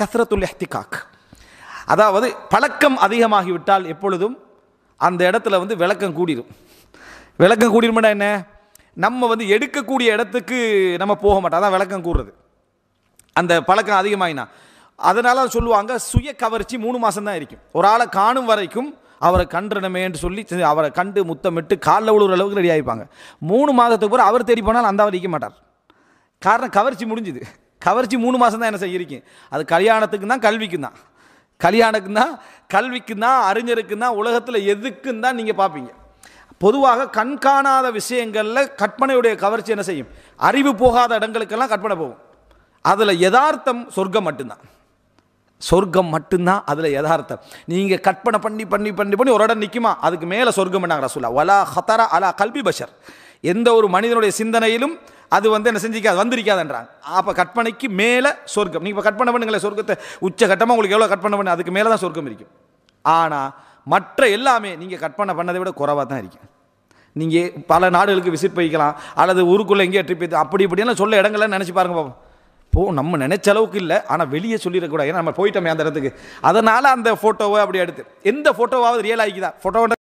கசரத்துல் எஹ்திகாக் அதாவது பழக்கம் அதிகமாகிவிட்டால் எப்பொழுதும் அந்த இடத்துல வந்து விளக்கம் கூடிடும் விளக்கம் கூடிடும்னா என்ன நம்ம வந்து எடுக்கக்கூடிய இடத்துக்கு நம்ம போக மாட்டோம் அதான் விளக்கம் கூடுறது அந்த பழக்கம் அதிகமாகினா அதனால் சொல்லுவாங்க சுய கவர்ச்சி மூணு மாதம் தான் இருக்கும் ஒரு ஆளை காணும் வரைக்கும் அவரை கண்டுடணுமே என்று சொல்லி அவரை கண்டு முத்தமிட்டு காலில் உழுவுற அளவுக்கு ரெடி ஆகிப்பாங்க மூணு மாதத்துக்கு பிறகு அவர் தேடி போனால் அந்த அவர் நிற்க மாட்டார் காரணம் கவர்ச்சி முடிஞ்சுது கவர்ச்சி மூணு மாதம் தான் என்ன செய்யிருக்கேன் அது கல்யாணத்துக்கு தான் கல்விக்கும் தான் கல்யாணக்கு தான் கல்விக்கு தான் அறிஞருக்கு தான் உலகத்தில் எதுக்குன்னு தான் நீங்கள் பார்ப்பீங்க பொதுவாக கண் காணாத விஷயங்களில் கற்பனையுடைய கவர்ச்சி என்ன செய்யும் அறிவு போகாத இடங்களுக்கெல்லாம் கற்பனை போகும் அதில் யதார்த்தம் சொர்க்கம் மட்டும்தான் சொர்க்கம் மட்டும்தான் அதில் யதார்த்தம் நீங்கள் கற்பனை பண்ணி பண்ணி பண்ணி பண்ணி ஒரு இடம் நிற்குமா அதுக்கு மேலே சொர்க்கம் பண்ணாங்க ரசூல்லா வலா ஹத்தரா அலா கல்வி பஷர் எந்த ஒரு மனிதனுடைய சிந்தனையிலும் அது வந்து என்ன செஞ்சிக்காது வந்திருக்காதுன்றாங்க அப்போ கற்பனைக்கு மேலே சொர்க்கம் நீங்கள் இப்போ பண்ண பண்ணுங்களேன் சொர்க்கத்தை உச்சகட்டமாக உங்களுக்கு எவ்வளோ கட் பண்ண பண்ணு அதுக்கு மேலே தான் சொர்க்கம் இருக்கும் ஆனால் மற்ற எல்லாமே நீங்கள் கற்பனை பண்ணதை விட குறைவாக தான் இருக்கும் நீங்கள் பல நாடுகளுக்கு விசிட் போய்க்கலாம் அல்லது ஊருக்குள்ளே எங்கேயோ ட்ரிப் அப்படி இப்படியெல்லாம் சொல்ல இடங்கள்லாம் நினச்சி பாருங்க பாப்போம் போ நம்ம நினைச்ச அளவுக்கு இல்லை ஆனால் வெளியே சொல்லிடக்கூடாது ஏன்னா நம்ம போயிட்டோமே அந்த இடத்துக்கு அதனால் அந்த ஃபோட்டோவை அப்படி எடுத்து எந்த ஃபோட்டோவாவது ரியல் ஆகிக்குதா ஃபோட்டோவை